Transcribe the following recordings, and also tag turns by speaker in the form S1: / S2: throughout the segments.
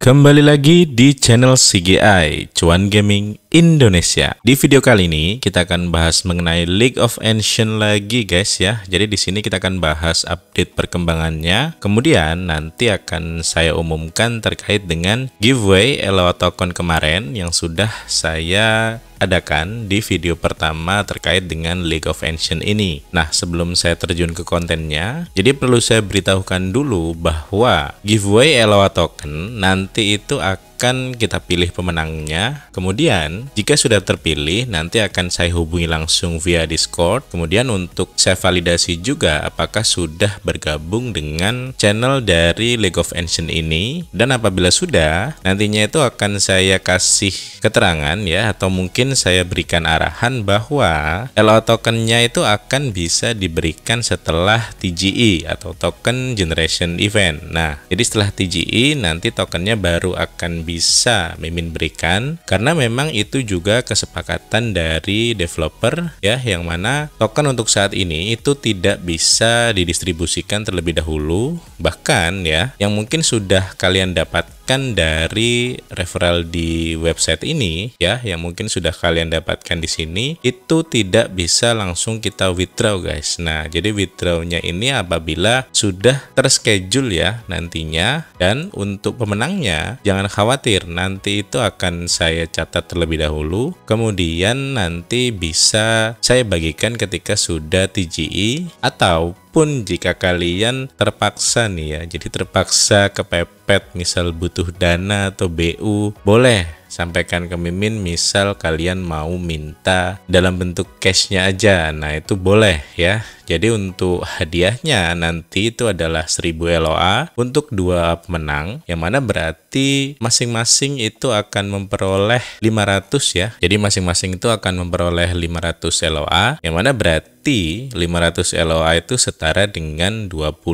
S1: Kembali lagi di channel CGI Cuan Gaming Indonesia. Di video kali ini kita akan bahas mengenai League of Ancient lagi guys ya. Jadi di sini kita akan bahas update perkembangannya. Kemudian nanti akan saya umumkan terkait dengan giveaway Eloa token kemarin yang sudah saya adakan di video pertama terkait dengan League of Ancient ini. Nah, sebelum saya terjun ke kontennya, jadi perlu saya beritahukan dulu bahwa giveaway Eloa token nanti itu akan akan kita pilih pemenangnya. Kemudian, jika sudah terpilih, nanti akan saya hubungi langsung via Discord. Kemudian untuk saya validasi juga apakah sudah bergabung dengan channel dari League of Ancient ini. Dan apabila sudah, nantinya itu akan saya kasih keterangan ya, atau mungkin saya berikan arahan bahwa LO tokennya itu akan bisa diberikan setelah TGE atau Token Generation Event. Nah, jadi setelah TGE, nanti tokennya baru akan bisa Mimin berikan karena memang itu juga kesepakatan dari developer ya yang mana token untuk saat ini itu tidak bisa didistribusikan terlebih dahulu bahkan ya yang mungkin sudah kalian dapatkan dapatkan dari referral di website ini ya yang mungkin sudah kalian dapatkan di sini itu tidak bisa langsung kita withdraw guys. Nah, jadi withdrawnya ini apabila sudah terschedule ya nantinya dan untuk pemenangnya jangan khawatir nanti itu akan saya catat terlebih dahulu kemudian nanti bisa saya bagikan ketika sudah TGI atau pun jika kalian terpaksa nih ya, jadi terpaksa kepepet misal butuh dana atau BU, boleh sampaikan ke Mimin misal kalian mau minta dalam bentuk cashnya aja nah itu boleh ya jadi untuk hadiahnya nanti itu adalah 1000 LOA untuk dua pemenang yang mana berarti masing-masing itu akan memperoleh 500 ya. Jadi masing-masing itu akan memperoleh 500 LOA yang mana berarti 500 LOA itu setara dengan 25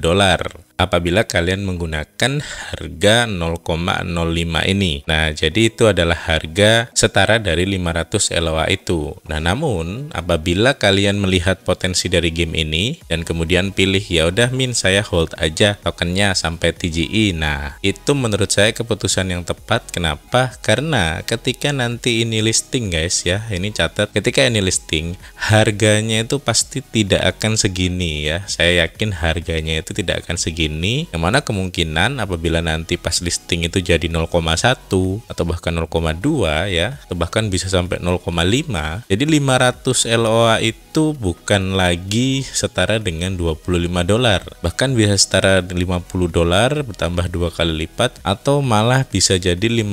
S1: dolar apabila kalian menggunakan harga 0,05 ini. Nah, jadi itu adalah harga setara dari 500 LOA itu. Nah, namun apabila kalian melihat potensi potensi dari game ini dan kemudian pilih ya udah min saya hold aja tokennya sampai TGI. Nah, itu menurut saya keputusan yang tepat. Kenapa? Karena ketika nanti ini listing guys ya, ini catat ketika ini listing harganya itu pasti tidak akan segini ya. Saya yakin harganya itu tidak akan segini. Yang mana kemungkinan apabila nanti pas listing itu jadi 0,1 atau bahkan 0,2 ya, atau bahkan bisa sampai 0,5. Jadi 500 LOA itu itu bukan lagi setara dengan 25 dolar, bahkan bisa setara 50 dolar bertambah dua kali lipat atau malah bisa jadi 500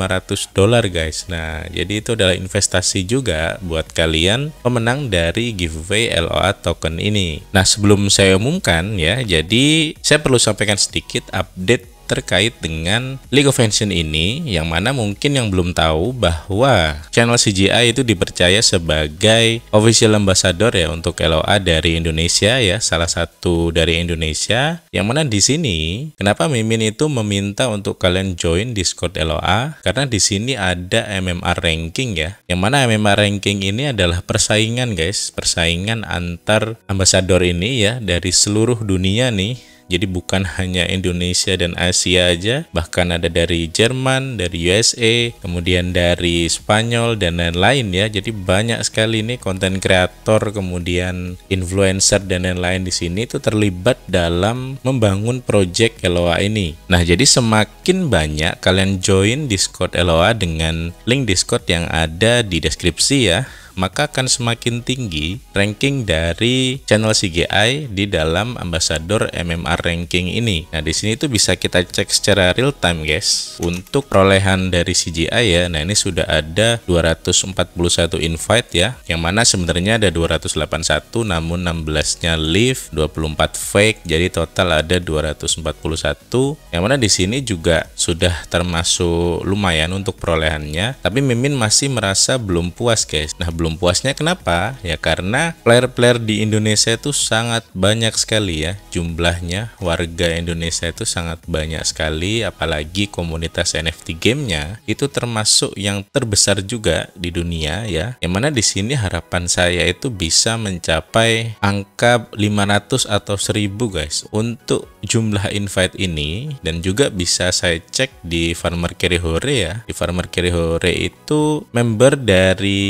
S1: dolar guys. Nah, jadi itu adalah investasi juga buat kalian pemenang dari giveaway LOA token ini. Nah, sebelum saya umumkan ya, jadi saya perlu sampaikan sedikit update terkait dengan League of Legends ini yang mana mungkin yang belum tahu bahwa channel CGI itu dipercaya sebagai official ambassador ya untuk LOA dari Indonesia ya salah satu dari Indonesia yang mana di sini kenapa Mimin itu meminta untuk kalian join Discord LOA karena di sini ada MMR ranking ya yang mana MMR ranking ini adalah persaingan guys persaingan antar ambassador ini ya dari seluruh dunia nih jadi bukan hanya Indonesia dan Asia aja, bahkan ada dari Jerman, dari USA, kemudian dari Spanyol dan lain-lain ya. Jadi banyak sekali nih konten kreator, kemudian influencer dan lain-lain di sini itu terlibat dalam membangun project Eloa ini. Nah, jadi semakin banyak kalian join Discord Eloa dengan link Discord yang ada di deskripsi ya maka akan semakin tinggi ranking dari channel CGI di dalam ambassador MMR ranking ini. Nah, di sini itu bisa kita cek secara real time, guys. Untuk perolehan dari CGI ya, nah ini sudah ada 241 invite ya, yang mana sebenarnya ada 281 namun 16-nya live, 24 fake, jadi total ada 241. Yang mana di sini juga sudah termasuk lumayan untuk perolehannya, tapi Mimin masih merasa belum puas, guys. Nah, belum belum puasnya kenapa? Ya karena player-player di Indonesia itu sangat banyak sekali ya jumlahnya. Warga Indonesia itu sangat banyak sekali apalagi komunitas NFT gamenya itu termasuk yang terbesar juga di dunia ya. Yang mana di sini harapan saya itu bisa mencapai angka 500 atau 1000 guys untuk jumlah invite ini dan juga bisa saya cek di Farmer Kerihore ya. Di Farmer Kerihore itu member dari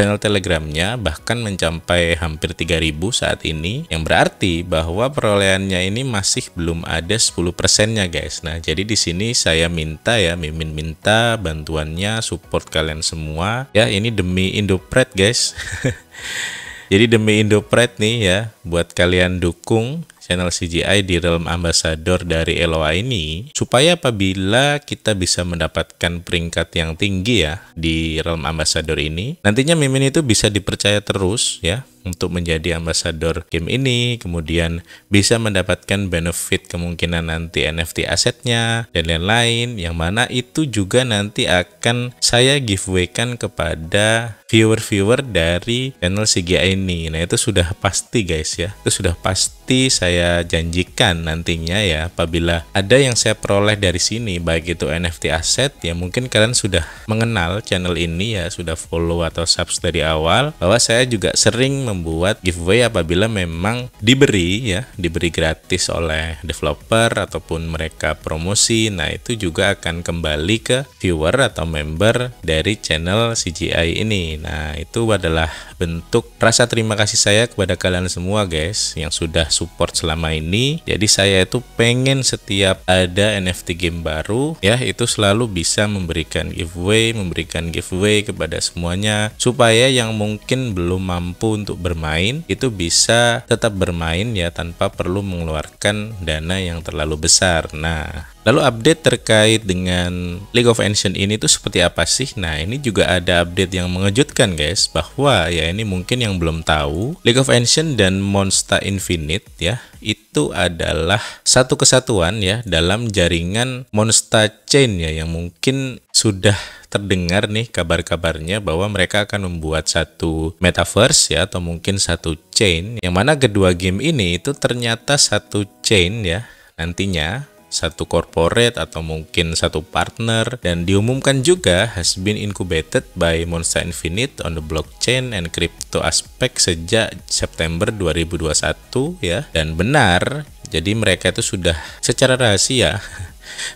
S1: channel Telegramnya bahkan mencapai hampir 3000 saat ini yang berarti bahwa perolehannya ini masih belum ada 10%-nya guys. Nah, jadi di sini saya minta ya Mimin minta bantuannya support kalian semua ya ini demi Indopret guys. jadi demi Indopret nih ya buat kalian dukung channel CGI di Realm Ambassador dari Eloa ini supaya apabila kita bisa mendapatkan peringkat yang tinggi ya di Realm Ambassador ini nantinya Mimin itu bisa dipercaya terus ya untuk menjadi ambasador game ini, kemudian bisa mendapatkan benefit kemungkinan nanti NFT asetnya dan lain-lain yang mana itu juga nanti akan saya giveaway-kan kepada viewer-viewer dari channel CGI ini. Nah, itu sudah pasti guys ya. Itu sudah pasti saya janjikan nantinya ya apabila ada yang saya peroleh dari sini baik itu NFT aset ya mungkin kalian sudah mengenal channel ini ya, sudah follow atau subscribe dari awal bahwa saya juga sering membuat giveaway apabila memang diberi ya, diberi gratis oleh developer ataupun mereka promosi. Nah, itu juga akan kembali ke viewer atau member dari channel CGI ini. Nah, itu adalah bentuk rasa terima kasih saya kepada kalian semua guys yang sudah support selama ini. Jadi saya itu pengen setiap ada NFT game baru ya, itu selalu bisa memberikan giveaway, memberikan giveaway kepada semuanya supaya yang mungkin belum mampu untuk bermain itu bisa tetap bermain ya tanpa perlu mengeluarkan dana yang terlalu besar. Nah, Lalu update terkait dengan League of Ancient ini tuh seperti apa sih? Nah ini juga ada update yang mengejutkan guys bahwa ya ini mungkin yang belum tahu League of Ancient dan Monster Infinite ya itu adalah satu kesatuan ya dalam jaringan Monster Chain ya yang mungkin sudah terdengar nih kabar-kabarnya bahwa mereka akan membuat satu metaverse ya atau mungkin satu chain yang mana kedua game ini itu ternyata satu chain ya nantinya satu corporate atau mungkin satu partner dan diumumkan juga has been incubated by Monster Infinite on the blockchain and crypto aspect sejak September 2021 ya dan benar jadi mereka itu sudah secara rahasia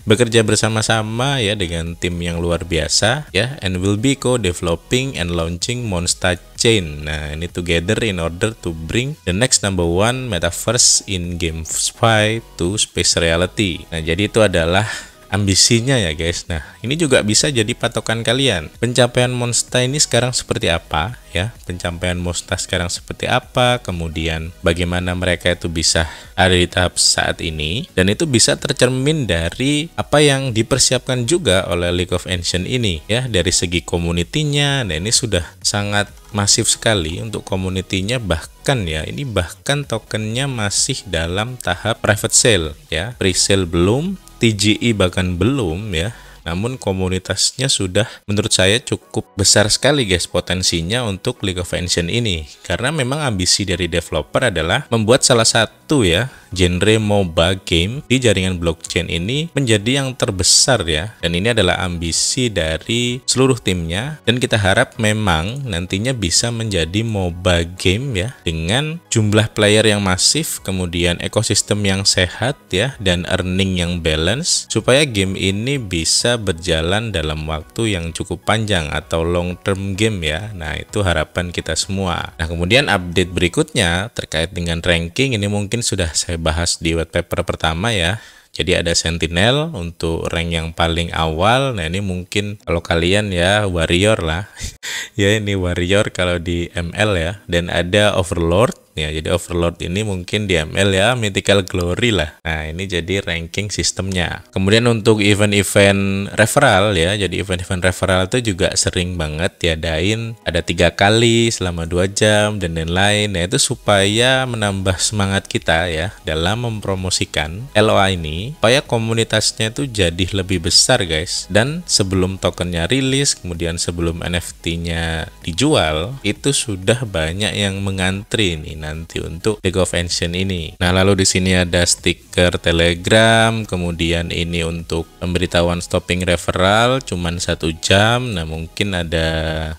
S1: bekerja bersama-sama ya dengan tim yang luar biasa ya and will be co-developing and launching Monster Chain. Nah, ini together in order to bring the next number one metaverse in game spy to space reality. Nah, jadi itu adalah ambisinya ya guys. Nah, ini juga bisa jadi patokan kalian. Pencapaian monster ini sekarang seperti apa ya? Pencapaian monster sekarang seperti apa? Kemudian bagaimana mereka itu bisa ada di tahap saat ini dan itu bisa tercermin dari apa yang dipersiapkan juga oleh League of Ancient ini ya dari segi komunitinya. Nah, ini sudah sangat masif sekali untuk komunitinya bahkan ya ini bahkan tokennya masih dalam tahap private sale ya pre-sale belum TGI e bahkan belum ya namun komunitasnya sudah menurut saya cukup besar sekali guys potensinya untuk League of Ancient ini. Karena memang ambisi dari developer adalah membuat salah satu ya genre MOBA game di jaringan blockchain ini menjadi yang terbesar ya. Dan ini adalah ambisi dari seluruh timnya dan kita harap memang nantinya bisa menjadi MOBA game ya dengan jumlah player yang masif, kemudian ekosistem yang sehat ya dan earning yang balance supaya game ini bisa berjalan dalam waktu yang cukup panjang atau long term game ya. Nah, itu harapan kita semua. Nah, kemudian update berikutnya terkait dengan ranking ini mungkin sudah saya bahas di white paper pertama ya. Jadi ada Sentinel untuk rank yang paling awal. Nah ini mungkin kalau kalian ya warrior lah. ya ini warrior kalau di ML ya. Dan ada Overlord ya jadi overload ini mungkin di ML ya mythical glory lah nah ini jadi ranking sistemnya kemudian untuk event-event referral ya jadi event-event referral itu juga sering banget diadain ada tiga kali selama dua jam dan lain-lain nah itu supaya menambah semangat kita ya dalam mempromosikan LOA ini supaya komunitasnya itu jadi lebih besar guys dan sebelum tokennya rilis kemudian sebelum NFT-nya dijual itu sudah banyak yang mengantri nih nanti untuk League of Ancient ini. Nah, lalu di sini ada stiker Telegram, kemudian ini untuk pemberitahuan stopping referral cuman satu jam. Nah, mungkin ada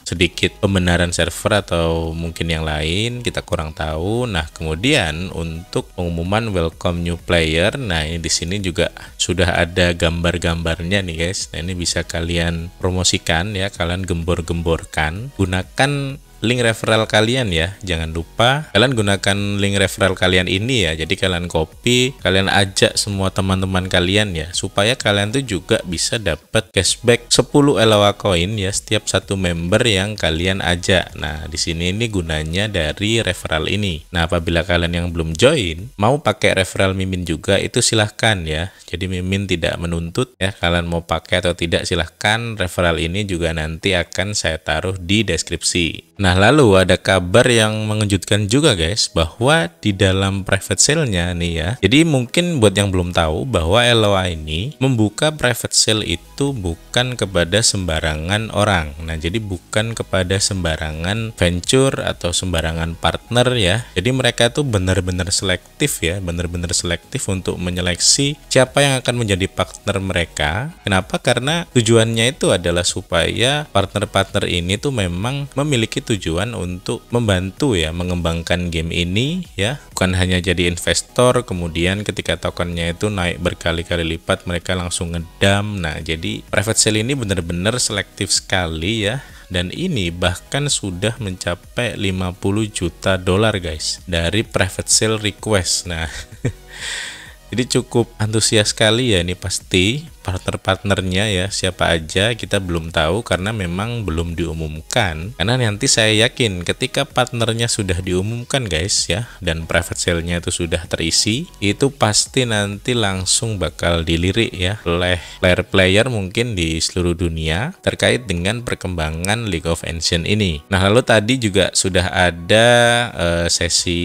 S1: sedikit pembenaran server atau mungkin yang lain, kita kurang tahu. Nah, kemudian untuk pengumuman welcome new player. Nah, ini di sini juga sudah ada gambar-gambarnya nih, guys. Nah, ini bisa kalian promosikan ya, kalian gembor-gemborkan. Gunakan link referral kalian ya. Jangan lupa kalian gunakan link referral kalian ini ya. Jadi kalian copy, kalian ajak semua teman-teman kalian ya supaya kalian tuh juga bisa dapat cashback 10 Elawa coin ya setiap satu member yang kalian ajak. Nah, di sini ini gunanya dari referral ini. Nah, apabila kalian yang belum join mau pakai referral Mimin juga itu silahkan ya. Jadi Mimin tidak menuntut ya kalian mau pakai atau tidak silahkan referral ini juga nanti akan saya taruh di deskripsi. Nah, Nah, lalu ada kabar yang mengejutkan juga guys bahwa di dalam private sale-nya nih ya. Jadi mungkin buat yang belum tahu bahwa LOA ini membuka private sale itu bukan kepada sembarangan orang. Nah, jadi bukan kepada sembarangan venture atau sembarangan partner ya. Jadi mereka itu benar-benar selektif ya, benar-benar selektif untuk menyeleksi siapa yang akan menjadi partner mereka. Kenapa? Karena tujuannya itu adalah supaya partner-partner ini tuh memang memiliki tujuan bertujuan untuk membantu ya mengembangkan game ini ya bukan hanya jadi investor kemudian ketika tokennya itu naik berkali-kali lipat mereka langsung ngedam nah jadi private sale ini benar-benar selektif sekali ya dan ini bahkan sudah mencapai 50 juta dolar guys dari private sale request nah jadi cukup antusias sekali ya ini pasti partner-partnernya ya siapa aja kita belum tahu karena memang belum diumumkan karena nanti saya yakin ketika partnernya sudah diumumkan guys ya dan private sale-nya itu sudah terisi itu pasti nanti langsung bakal dilirik ya oleh player-player mungkin di seluruh dunia terkait dengan perkembangan League of Ancient ini nah lalu tadi juga sudah ada uh, sesi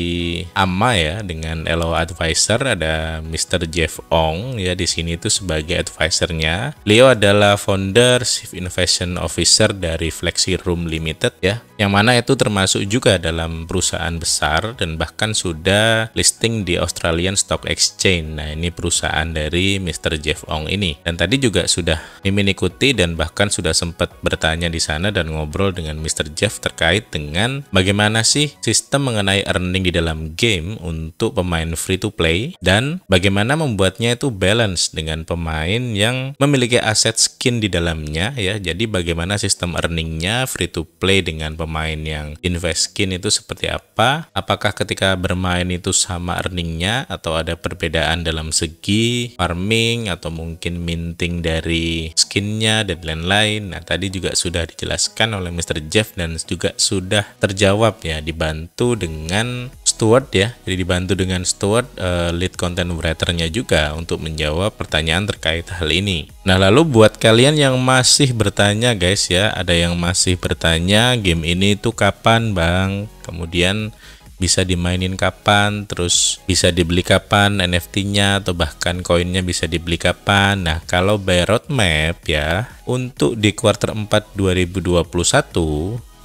S1: AMA ya dengan LO Advisor ada Mr. Jeff Ong ya di sini itu sebagai advisor advisernya. Beliau adalah founder, chief innovation officer dari Flexi Room Limited ya yang mana itu termasuk juga dalam perusahaan besar dan bahkan sudah listing di Australian Stock Exchange. Nah, ini perusahaan dari Mr. Jeff Ong ini. Dan tadi juga sudah Mimin ikuti dan bahkan sudah sempat bertanya di sana dan ngobrol dengan Mr. Jeff terkait dengan bagaimana sih sistem mengenai earning di dalam game untuk pemain free to play dan bagaimana membuatnya itu balance dengan pemain yang memiliki aset skin di dalamnya ya. Jadi bagaimana sistem earningnya free to play dengan pemain pemain yang invest itu seperti apa? Apakah ketika bermain itu sama earningnya atau ada perbedaan dalam segi farming atau mungkin minting dari skinnya dan lain-lain? Nah tadi juga sudah dijelaskan oleh Mr. Jeff dan juga sudah terjawab ya dibantu dengan Steward ya, jadi dibantu dengan Steward uh, lead content writer-nya juga untuk menjawab pertanyaan terkait hal ini. Nah, lalu buat kalian yang masih bertanya guys ya, ada yang masih bertanya game ini itu kapan, Bang? Kemudian bisa dimainin kapan, terus bisa dibeli kapan NFT-nya atau bahkan koinnya bisa dibeli kapan. Nah, kalau by roadmap ya, untuk di quarter 4 2021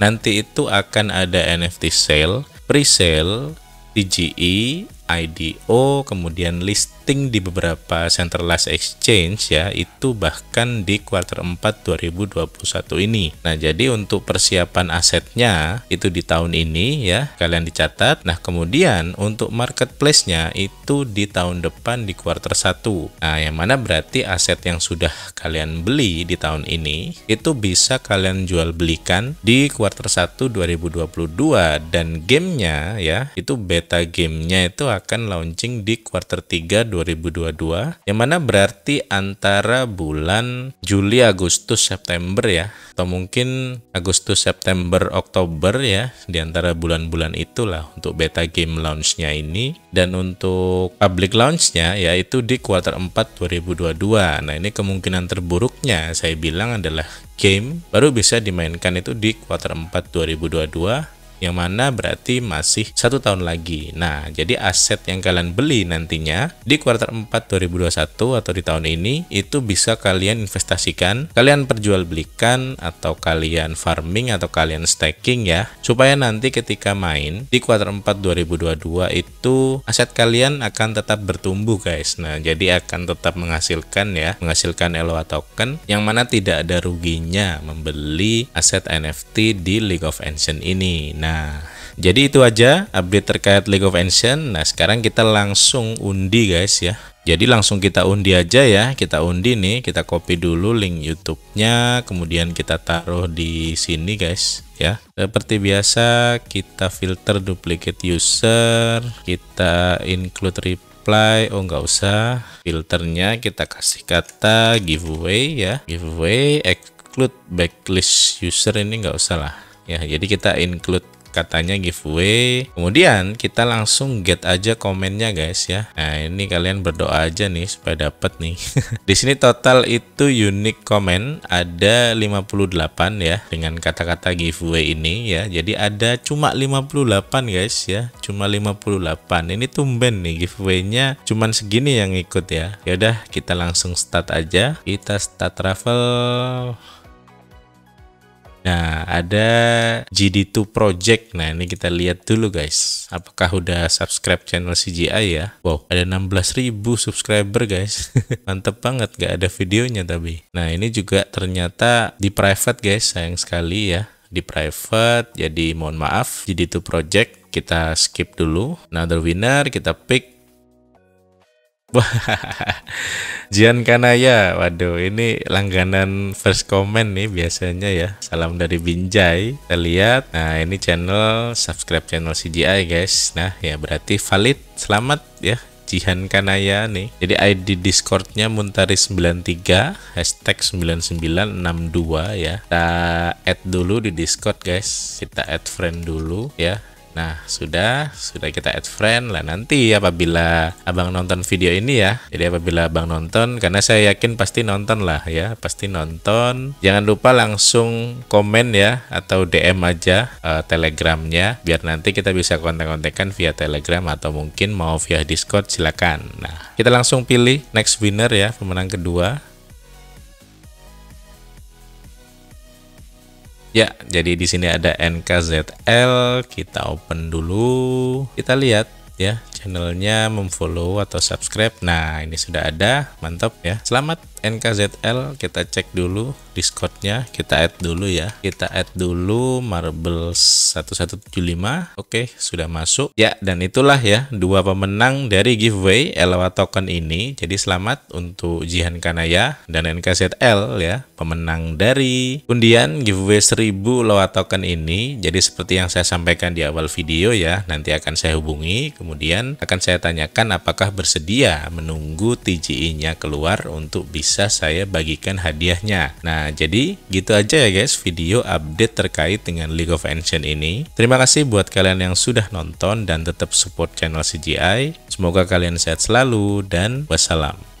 S1: nanti itu akan ada NFT sale, pre-sale, TGI IDO, kemudian listing di beberapa centralized exchange ya, itu bahkan di kuartal 4 2021 ini. Nah, jadi untuk persiapan asetnya itu di tahun ini ya, kalian dicatat. Nah, kemudian untuk marketplace-nya itu di tahun depan di kuartal 1. Nah, yang mana berarti aset yang sudah kalian beli di tahun ini itu bisa kalian jual belikan di kuartal 1 2022 dan gamenya ya, itu beta gamenya itu akan launching di quarter 3 2022 yang mana berarti antara bulan Juli, Agustus, September ya atau mungkin Agustus, September, Oktober ya di antara bulan-bulan itulah untuk beta game launchnya ini dan untuk public launchnya yaitu di quarter 4 2022 nah ini kemungkinan terburuknya saya bilang adalah game baru bisa dimainkan itu di quarter 4 2022 yang mana berarti masih satu tahun lagi. Nah, jadi aset yang kalian beli nantinya di kuartal 4 2021 atau di tahun ini itu bisa kalian investasikan, kalian perjualbelikan atau kalian farming atau kalian staking ya, supaya nanti ketika main di kuartal 4 2022 itu aset kalian akan tetap bertumbuh guys. Nah, jadi akan tetap menghasilkan ya, menghasilkan LOA token yang mana tidak ada ruginya membeli aset NFT di League of Ancient ini. Nah, Nah, jadi itu aja update terkait League of Ancient. Nah, sekarang kita langsung undi guys ya. Jadi langsung kita undi aja ya. Kita undi nih, kita copy dulu link YouTube-nya, kemudian kita taruh di sini guys ya. Seperti biasa kita filter duplicate user, kita include reply. oh nggak usah filternya kita kasih kata giveaway ya giveaway exclude backlist user ini nggak usah lah ya jadi kita include katanya giveaway. Kemudian kita langsung get aja komennya guys ya. Nah ini kalian berdoa aja nih supaya dapat nih. di sini total itu unique komen ada 58 ya dengan kata-kata giveaway ini ya. Jadi ada cuma 58 guys ya. Cuma 58. Ini tumben nih giveaway-nya cuman segini yang ikut ya. Ya udah kita langsung start aja. Kita start travel Nah, ada GD2 Project. Nah, ini kita lihat dulu guys. Apakah udah subscribe channel CGI ya? Wow, ada 16.000 subscriber guys. Mantep banget, gak ada videonya tapi. Nah, ini juga ternyata di private guys, sayang sekali ya. Di private, jadi mohon maaf. GD2 Project kita skip dulu. Another winner kita pick Jian Kanaya, waduh ini langganan first comment nih biasanya ya. Salam dari Binjai. Kita lihat, nah ini channel subscribe channel CGI guys. Nah ya berarti valid. Selamat ya Jihan Kanaya nih. Jadi ID Discordnya Muntari93 hashtag 9962 ya. Kita add dulu di Discord guys. Kita add friend dulu ya. Nah, sudah, sudah kita add friend lah nanti apabila Abang nonton video ini ya. Jadi apabila Abang nonton karena saya yakin pasti nonton lah ya, pasti nonton. Jangan lupa langsung komen ya atau DM aja uh, Telegramnya biar nanti kita bisa kontak-kontakan via Telegram atau mungkin mau via Discord silakan. Nah, kita langsung pilih next winner ya, pemenang kedua. Ya, jadi di sini ada NKZL, kita open dulu. Kita lihat ya channelnya, memfollow atau subscribe. Nah, ini sudah ada, mantap ya. Selamat NKZL, kita cek dulu Discordnya, kita add dulu ya. Kita add dulu Marble 1175. Oke, sudah masuk. Ya, dan itulah ya dua pemenang dari giveaway Elwa token ini. Jadi selamat untuk Jihan Kanaya dan NKZL ya, pemenang dari undian giveaway 1000 Elwa token ini. Jadi seperti yang saya sampaikan di awal video ya, nanti akan saya hubungi kemudian akan saya tanyakan apakah bersedia menunggu TGI-nya keluar untuk bisa saya bagikan hadiahnya. Nah, jadi gitu aja ya guys video update terkait dengan League of Ancient ini. Terima kasih buat kalian yang sudah nonton dan tetap support channel CGI. Semoga kalian sehat selalu dan wassalam.